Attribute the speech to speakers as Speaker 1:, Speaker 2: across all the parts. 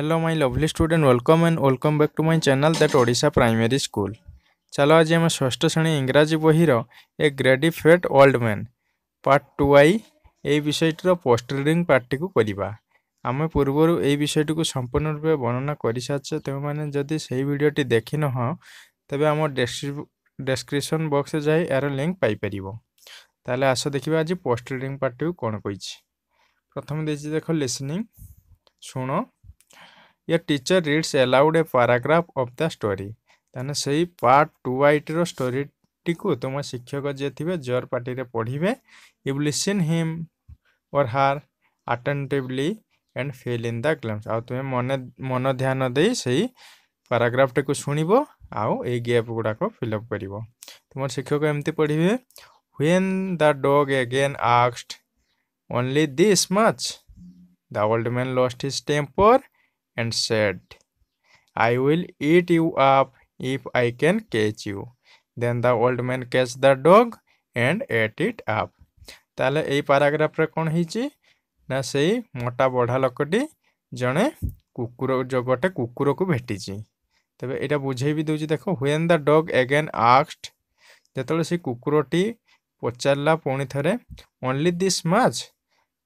Speaker 1: Hello my lovely student welcome and welcome back to my channel that Odisha primary school ଚାଲ ଆଜି ଆମେ ଷଷ୍ଠ ଶ୍ରେଣୀ ଇଂରାଜୀ ବହିର a greedy fat old man part two I ଏହି ବିଷୟଟିର ପୋଷ୍ଟ ରିଡ଼ିଂ ପାର୍ଟଟିକୁ କରିବା ଆମେ ପୂର୍ବରୁ ଏହି ବିଷୟଟିକୁ ସମ୍ପୂର୍ଣ୍ଣ ରୂପେ ବର୍ଣ୍ଣନା କରିସାରିଛେ ତେଣୁମାନେ ଯଦି ସେହି ଭିଡ଼ିଓଟି ଦେଖିନହଁ ତେବେ ଆମ ଡେସ୍କ୍ରିପସନ୍ ବକ୍ସରେ ଯାଇ ଏହାର ଲିଙ୍କ୍ ପାଇପାରିବ ତାହେଲେ ଆସ ଦେଖିବା ଆଜି ପୋଷ୍ଟ ରିଡ଼ିଂ ପାର୍ଟଟିକୁ କ'ଣ କହିଛି ପ୍ରଥମେ ଦେଇଛି ଦେଖ ଲିସନିଂ ଶୁଣ या teacher reads aloud a paragraph of the story तने सही पार्ट टू वाइट स्टोरी टिकु तुम शिक्षक जे थे जोर पार्टी पढ़वे you listen him or her attentively and fill in the blanks मन मन ध्यान दे सही पाराग्राफ टी शुणब आउ ये गैप गुड़ाक फिलअप कर तुम शिक्षक एमती पढ़वे व्वेन द डग एगेन आक्सड only this much the old man lost his temper and said, I will eat you up if I can catch you. Then the old man catch the dog and ate it up. তাহলে এই প্যারাগ্রাফরে କ'ଣ ହେଇଛି ନା ସେଇ ମୋଟା ବଢ଼ା ଲୋକଟି ଜଣେ କୁକୁର ଗୋଟେ କୁକୁରକୁ ଭେଟିଛି ତେବେ ଏଇଟା ବୁଝେଇ ବି ଦେଉଛି ଦେଖ ହ୍ୱେନ୍ ଦ ଡଗ୍ ଏଗେନ୍ ଆକ୍ସଡ୍ ଯେତେବେଳେ ସେ କୁକୁରଟି ପଚାରିଲା ପୁଣି ଥରେ ଓନ୍ଲି ଦିସ୍ ମାଚ୍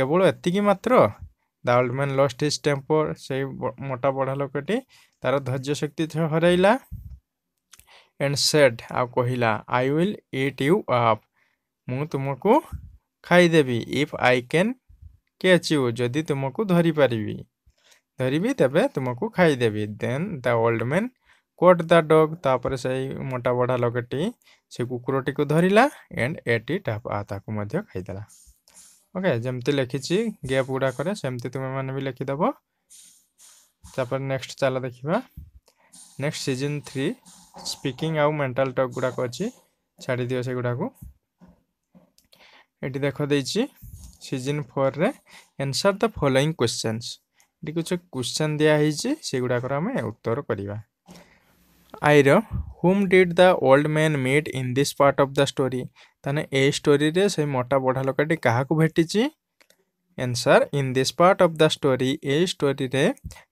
Speaker 1: କେବଳ ଏତିକି ମାତ୍ର the old man lost his temper ସେଇ ମୋଟା ବଢ଼ା ଲୋକଟି ତାର ଧୈର୍ଯ୍ୟ ଶକ୍ତି ହରାଇଲା ଏଣ୍ଡ ସେଟ୍ ଆଉ କହିଲା I will eat you up ମୁଁ ତୁମକୁ ଖାଇଦେବି if I can catch you ଯଦି ତୁମକୁ ଧରିପାରିବି ଧରିବି ତେବେ ତୁମକୁ ଖାଇଦେବି then the old man caught the dog ତାପରେ ସେଇ ମୋଟା ବଢ଼ା ଲୋକଟି ସେ କୁକୁରଟିକୁ ଧରିଲା ଏଣ୍ଡ ଏଟି ଟାପ୍ ତାକୁ ମଧ୍ୟ ଖାଇଦେଲା ওকে যেমতি লিখিছি গ্যাপ গুড়াকরে সেমতি তুমি মানে বি লিখিদেব তারপরে নেক্সট চাল দেখিবা নেক্সট সিজন থ্রি স্পিকিং আউ মেন্টাল টক গুড়াক অছি ছাড়ি দিও সেগুড়াকু এটি দেখ দেইছি সিজন ফোর্রে এনসার দ ফলোইং কোশ্চেন্স এটি কিছু কোশ্চেন দিয়া হয়েছে সেগুড়াকর আমি উত্তর করিবা আইর whom did the old man meet in this part of the story ତାହେଲେ ଏ ଷ୍ଟୋରିରେ ସେଇ ମୋଟା ବଢ଼ା ଲୋକଟି କାହାକୁ ଭେଟିଛି answer in this part of the story ଏ ଷ୍ଟୋରିରେ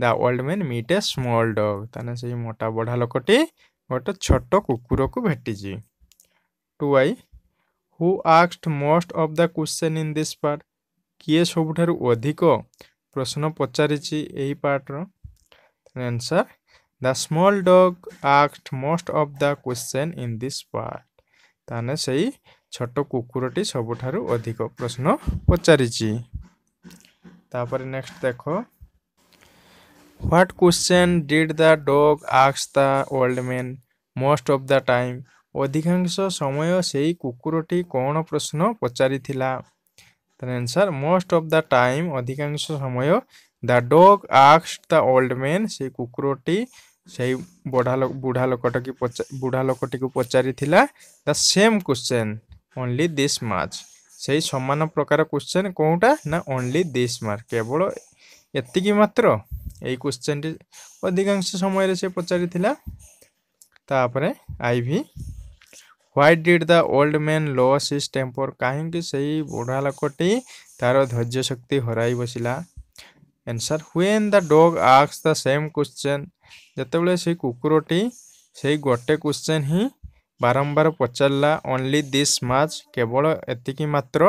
Speaker 1: the old man meet A small dog ତାହେଲେ ସେଇ ମୋଟା ବଢ଼ା ଲୋକଟି ଗୋଟେ ଛୋଟ କୁକୁରକୁ ଭେଟିଛି ଟୁ ଆଇ ହୁ ଆକ୍ସଡ୍ most of the question in this part କିଏ ସବୁଠାରୁ ଅଧିକ ପ୍ରଶ୍ନ ପଚାରିଛି ଏହି ପାର୍ଟର ଆନ୍ସର୍ ଦ ସ୍ମଲ୍ ଡଗ୍ ଆକ୍ସଡ୍ most of the question in this part ତାହେଲେ ସେଇ ଛୋଟ କୁକୁରଟି ସବୁଠାରୁ ଅଧିକ ପ୍ରଶ୍ନ ପଚାରିଛି ତାପରେ ନେକ୍ସଟ ଦେଖ what question did the dog ଆକ୍ସ the old man most of the time ଅଧିକାଂଶ ସମୟ ସେଇ କୁକୁରଟି କ'ଣ ପ୍ରଶ୍ନ ପଚାରିଥିଲା ତାର answer most of the time ଅଧିକାଂଶ ସମୟ ଦ ଡଗ୍ ଆକ୍ସ ଦ ଓଲ୍ଡ ମ୍ୟାନ୍ ସେଇ କୁକୁରଟି ସେଇ ବୁଢ଼ା ବୁଢ଼ା ଲୋକଟିକି ବୁଢ଼ା ଲୋକଟିକୁ ପଚାରିଥିଲା the same question only this much সেই সমান প্রকার কোশ্চেন কোনটা না অনলি দিস মাছ কেবল এতিকি মাত্র এই কোশ্চেনটি অধিকাংশ সময় সে পচারি তাপরে IV why did the old man lose his temper কাহিঁকি সেই বুড়া লোকটি তার ধৈর্য শক্তি হরাই বসিলা এনসার হুয়েন দ্য ডগ আক্স দ্য সেম কোশ্চেন যেতবে সেই কুকুরটি সেই গোটে কোশ্চেন হি ବାରମ୍ବାର ପଚାରିଲା ଓନ୍ଲି ଦିସ୍ ମାଚ୍ କେବଳ ଏତିକି ମାତ୍ର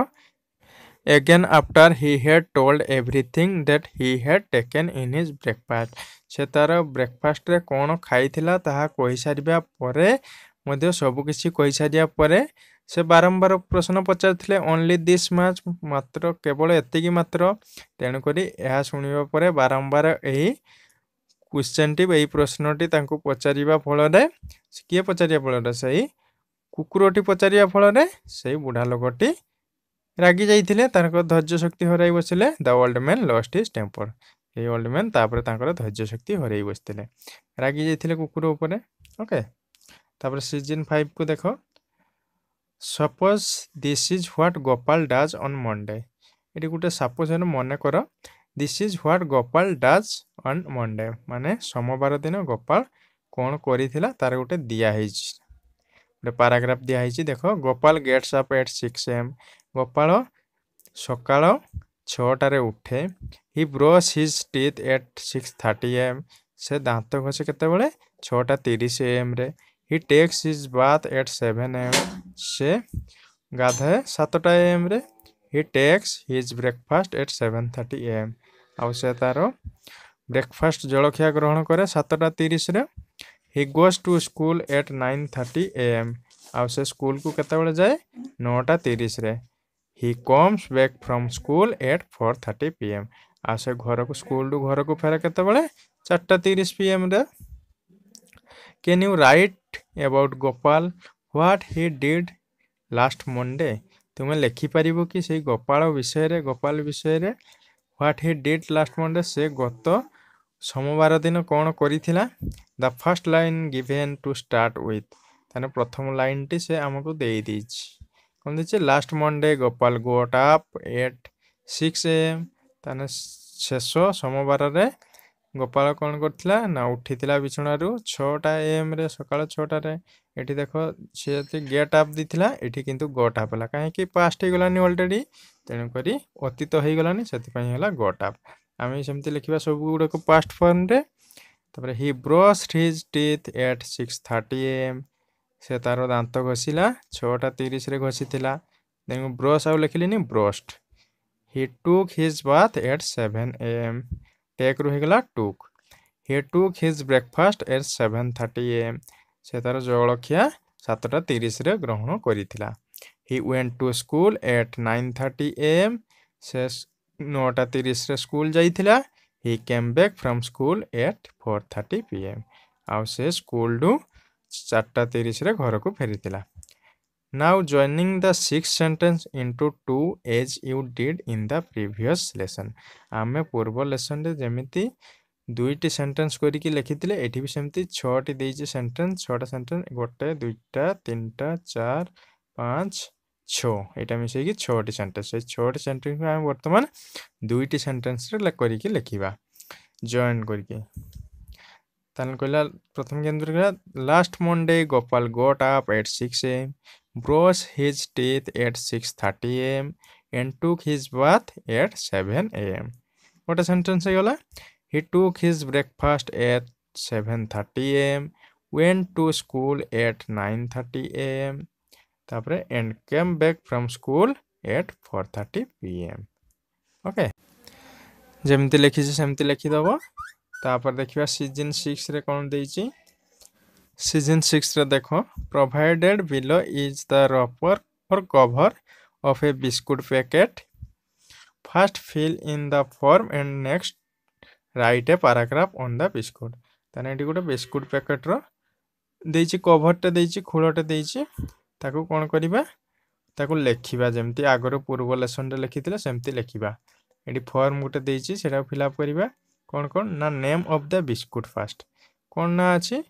Speaker 1: again after he had told everything that he had taken in his breakfast ସେ ତା'ର ବ୍ରେକ୍ଫାଷ୍ଟରେ କ'ଣ ଖାଇଥିଲା ତାହା କହିସାରିବା ପରେ ମଧ୍ୟ ସବୁକିଛି କହିସାରିବା ପରେ ସେ ବାରମ୍ବାର ପ୍ରଶ୍ନ ପଚାରିଥିଲେ ଓନ୍ଲି ଦିସ୍ ମ୍ୟାଚ୍ ମାତ୍ର କେବଳ ଏତିକି ମାତ୍ର ତେଣୁକରି ଏହା ଶୁଣିବା ପରେ ବାରମ୍ବାର ଏହି କ୍ୱେଶ୍ଚନ୍ଟି ବା ଏଇ ପ୍ରଶ୍ନଟି ତାଙ୍କୁ ପଚାରିବା ଫଳରେ କିଏ ପଚାରିବା ଫଳରେ ସେଇ କୁକୁରଟି ପଚାରିବା ଫଳରେ ସେଇ ବୁଢ଼ା ଲୋକଟି ରାଗି ଯାଇଥିଲେ ତାଙ୍କ ଧୈର୍ଯ୍ୟ ଶକ୍ତି ହରାଇ ବସିଲେ the old man lost his temper ଏଇ ଓଲ୍ଡ ମ୍ୟାନ୍ ତାପରେ ତାଙ୍କର ଧୈର୍ଯ୍ୟ ଶକ୍ତି ହରାଇ ବସିଥିଲେ ରାଗି ଯାଇଥିଲେ କୁକୁର ଉପରେ ଓକେ ତାପରେ ସିଜନ୍ ଫାଇଭକୁ ଦେଖ suppose this is what Gopal does on Monday ଏଠି ଗୋଟେ ସାପୋଜ୍ ମନେ କର this is what Gopal does on Monday মানে সোমবার দিন গোপাল କ'ଣ କରିଥିଲା ତାର ଗୋଟେ ଦିଆହେଇଛି ଗୋଟେ ପାରାଗ୍ରାଫ ଦିଆହେଇଛି ଦେଖ Gopal gets up at six AM Gopal ସକାଳ ଛଅଟାରେ ଉଠେ he brush his teeth at six thirty AM ସେ ଦାନ୍ତ ଘଷେ କେତେବେଳେ ଛଅଟା ତିରିଶ ଏମ୍ରେ he takes his bath at seven AM ସେ ଗାଧାଏ ସାତଟା ଏମ୍ରେ he takes his breakfast at seven thirty AM ଆଉ ସେ ତା'ର ବ୍ରେକଫାଷ୍ଟ ଜଳଖିଆ ଗ୍ରହଣ କରେ ସାତଟା ତିରିଶରେ he goes to school at nine thirty A M ଆଉ ସେ ସ୍କୁଲକୁ କେତେବେଳେ ଯାଏ ନଅଟା ତିରିଶରେ he comes back from school at four thirty P M ଆଉ ସେ ଘରକୁ ସ୍କୁଲରୁ ଘରକୁ ଫେରେ କେତେବେଳେ ଚାରିଟା ତିରିଶ ପି ଏମ୍ରେ can you write about Gopal what he did last Monday ତୁମେ ଲେଖିପାରିବ କି ସେଇ ଗୋପାଳ ବିଷୟରେ ଗୋପାଲ ବିଷୟରେ what he did last Monday ସେ ଗତ ସୋମବାର ଦିନ କ'ଣ କରିଥିଲା the first line given to start with ତାହେଲେ ପ୍ରଥମ ଲାଇନ୍ଟି ସେ ଆମକୁ ଦେଇଦେଇଛି କ'ଣ ଦେଇଛି last Monday Gopal got up at six A M ତାହେଲେ ଶେଷ ସୋମବାରରେ গোপাল କ'ଣ କରିଥିଲା ନା ଉଠିଥିଲା ବିଛଣାରୁ ଛଅଟା ଏଏମ୍ରେ ସକାଳ ଛଅଟାରେ ଏଠି ଦେଖ ସେ ଯଦି ଗେଟ୍ ଆପ୍ ଦେଇଥିଲା ଏଠି କିନ୍ତୁ ଗଟ୍ ଆପ୍ ହେଲା କାହିଁକି ପାଷ୍ଟ ହେଇଗଲାନି ଅଲରେଡ଼ି ତେଣୁକରି ଅତୀତ ହେଇଗଲାନି ସେଥିପାଇଁ ହେଲା ଗଟ୍ ଆପ୍ ଆମେ ସେମିତି ଲେଖିବା ସବୁ ଗୁଡ଼ାକ ପାଷ୍ଟ ଫର୍ମରେ ତାପରେ he brush his teeth at six thirty AM ସେ ତା'ର ଦାନ୍ତ ଘଷିଲା ଛଅଟା ତିରିଶରେ ଘଷିଥିଲା ତେଣୁ ବ୍ରସ୍ ଆଉ ଲେଖିଲିନି brushed he took his bath at seven AM take ରହିଗଲା took he took his breakfast at seven thirty AM ସେ ତା'ର ଜଳଖିଆ ସାତଟା ତିରିଶରେ ଗ୍ରହଣ କରିଥିଲା he went to school at nine thirty AM ସେ ନଅଟା ତିରିଶରେ ସ୍କୁଲ ଯାଇଥିଲା he came back from school at four thirty P M ଆଉ ସେ ସ୍କୁଲରୁ ଚାରିଟା ତିରିଶରେ ଘରକୁ ଫେରିଥିଲା Now joining the sixth sentence into two as you did in the previous lesson. आमे पूर्व लेसन जमी जेमिति सेन्टेन्स सेंटेंस करिकी लेखिथिले एठी भी सेमति 6टी देइची सेंटेंस 6टा गोटे दुईटा तीन टा चार पाँच छा मिस मिसेकी 6टी सेंटेंस से 6टी सेंटेंस आमे कर दुईटी सेंटेंस रे प्रथम केन्द्र last Monday Gopal got up at six AM brush his teeth at six thirty AM and took his bath at seven AM गोटे sentence he he took breakfast at seven seven AM AM went to school at nine thirty AM ତାପରେ and came back from school at four thirty P M okay ଯେମିତି ଲେଖିଛି ସେମିତି ଲେଖିଦେବ ତାପରେ ଦେଖିବା season ସିକ୍ସରେ କ'ଣ ଦେଇଛି section ସିକ୍ସରେ ଦେଖ provided below is the wrapper for cover of a biscuit packet first fill in the form and next write a paragraph on the biscuit ତାହେଲେ ଏଠି ଗୋଟେ ବିସ୍କୁଟ୍ ପ୍ୟାକେଟ୍ର ଦେଇଛି କଭର୍ଟେ ଦେଇଛି ଖୋଳଟେ ଦେଇଛି ତାକୁ କ'ଣ କରିବା ତାକୁ ଲେଖିବା ଯେମିତି ଆଗରୁ ପୂର୍ବ ଲେସନ୍ରେ ଲେଖିଥିଲେ ସେମିତି ଲେଖିବା ଏଠି ଫର୍ମ ଗୋଟେ ଦେଇଛି ସେଇଟାକୁ ଫିଲ୍ଅପ୍ କରିବା କ'ଣ କ'ଣ ନା name of the biscuit first କ'ଣ ନା ଅଛି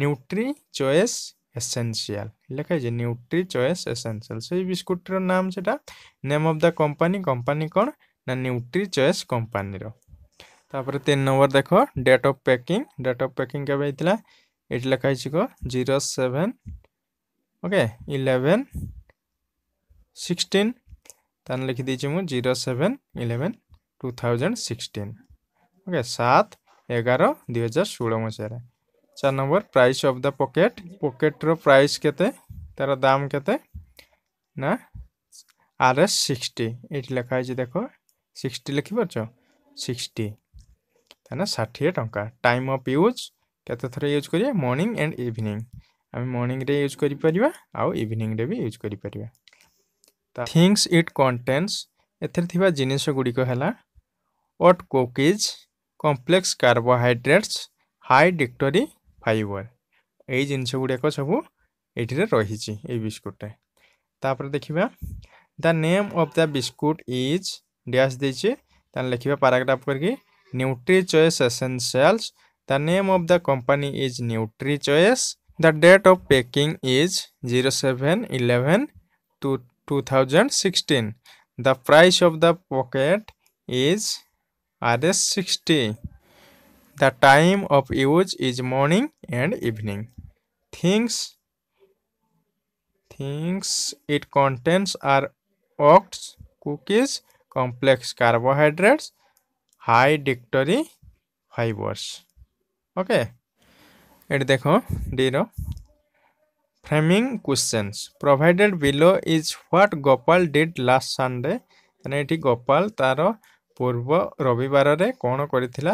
Speaker 1: নিউট্রি চয়েস এসেন্সিয়াল লেখা হয়েছে নিউট্রি চয়েস এসেন্সিয়াল সেই বিস্কুটর নাম সেটা name of the company company কোণ না নিউট্রি চয়েস কোম্পানির তাপরে তিন নম্বর দেখ date of packing date of packing কেবে হয়েছিল এটি লেখা হয়েছে কো zero seven okay eleven sixteen তাহলে লিখে দিয়েছি মু zero seven eleven two thousand sixteen okay সাত এগারো দুই হাজার ষোলো মশায় चार number price of the packet packet रो प्राइस के तार दाम के ना आर एस सिक्सटी लिखाई देख सिक्सटी लिखी पार्च सिक्सटी ना षाठी टाँचा टाइम अफ यूज केतर यूज करिए मॉर्निंग एंड इवनिंग आम मॉर्निंग रे यूज कर इवनिंग रे भी यूज कर थिंग्स इट कंटेन्स एनिष गुड़िकट cookies complex carbohydrates high dietary fibre ଏଇ ଜିନିଷ ଗୁଡ଼ିକ ସବୁ ଏଇଠିରେ ରହିଛି ଏଇ ବିସ୍କୁଟରେ ତାପରେ ଦେଖିବା the name of the biscuit is dash ଦେଇଛି ତାହେଲେ ଲେଖିବା ପାରାଗ୍ରାଫ୍ କରିକି NutriChoice Essentials the name of the company is NutriChoice the date of packing is zero seven eleven two two thousand sixteen the price of the packet is R S sixty the time of use is morning and evening things things it contains are oats cookies complex carbohydrates high dietary fibres okay এটি দেখো dear framing questions provided below is what Gopal did last Sunday মানে এটি গোপাল তার পূর্ব রবিবারে କ'ଣ କରିଥିଲା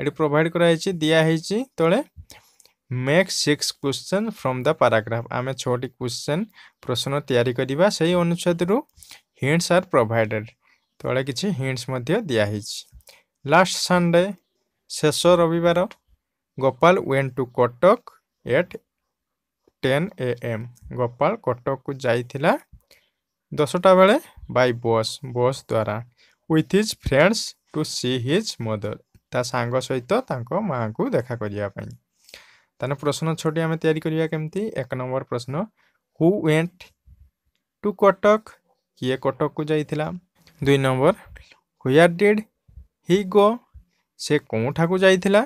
Speaker 1: এটি প্রোভাইড করা হয়েছে দিয়া হয়েছে তলে make six question from the paragraph আমি ছটি কোশ্চেন প্রশ্ন তৈরি করা সেই অনুচ্ছেদরু হিন্টস আর প্রোভাইডেড তলে কিছু হিন্টস মধ্যে দিয়া হয়েছে লাস্ট সানডে শেষ রবিবার Gopal went to Cuttack at ten A M Gopal কটকু যাই দশটা বেড়ে বাই বস বস দ্বারা with his friends to see his mother ତା ସାଙ୍ଗ ସହିତ ତାଙ୍କ ମାଆଙ୍କୁ ଦେଖା କରିବା ପାଇଁ ତାହେଲେ ପ୍ରଶ୍ନ ଛୋଟି ଆମେ ତିଆରି କରିବା କେମିତି ଏକ ନମ୍ବର ପ୍ରଶ୍ନ ହୁ ୱେଣ୍ଟ ଟୁ କଟକ କିଏ କଟକକୁ ଯାଇଥିଲା ଦୁଇ ନମ୍ବର ହୁୟାର ଡିଡ୍ ହି ଗୋ ସେ କେଉଁଠାକୁ ଯାଇଥିଲା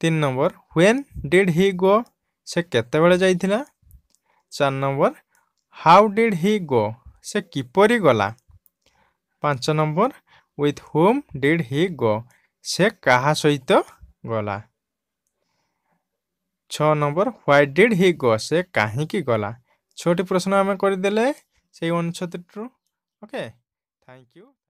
Speaker 1: ତିନି number when did he go ସେ କେତେବେଳେ ଯାଇଥିଲା ଚାରି number how did he go ସେ କିପରି ଗଲା ପାଞ୍ଚ number with whom did he go ସେ କାହା ସହିତ ଗଲା ଛଅ number why did he go ସେ କାହିଁକି ଗଲା ଛଅଟି ପ୍ରଶ୍ନ ଆମେ କରିଦେଲେ ସେଇ ଅନୁଛତିରୁ ଓକେ ଥ୍ୟାଙ୍କ ୟୁ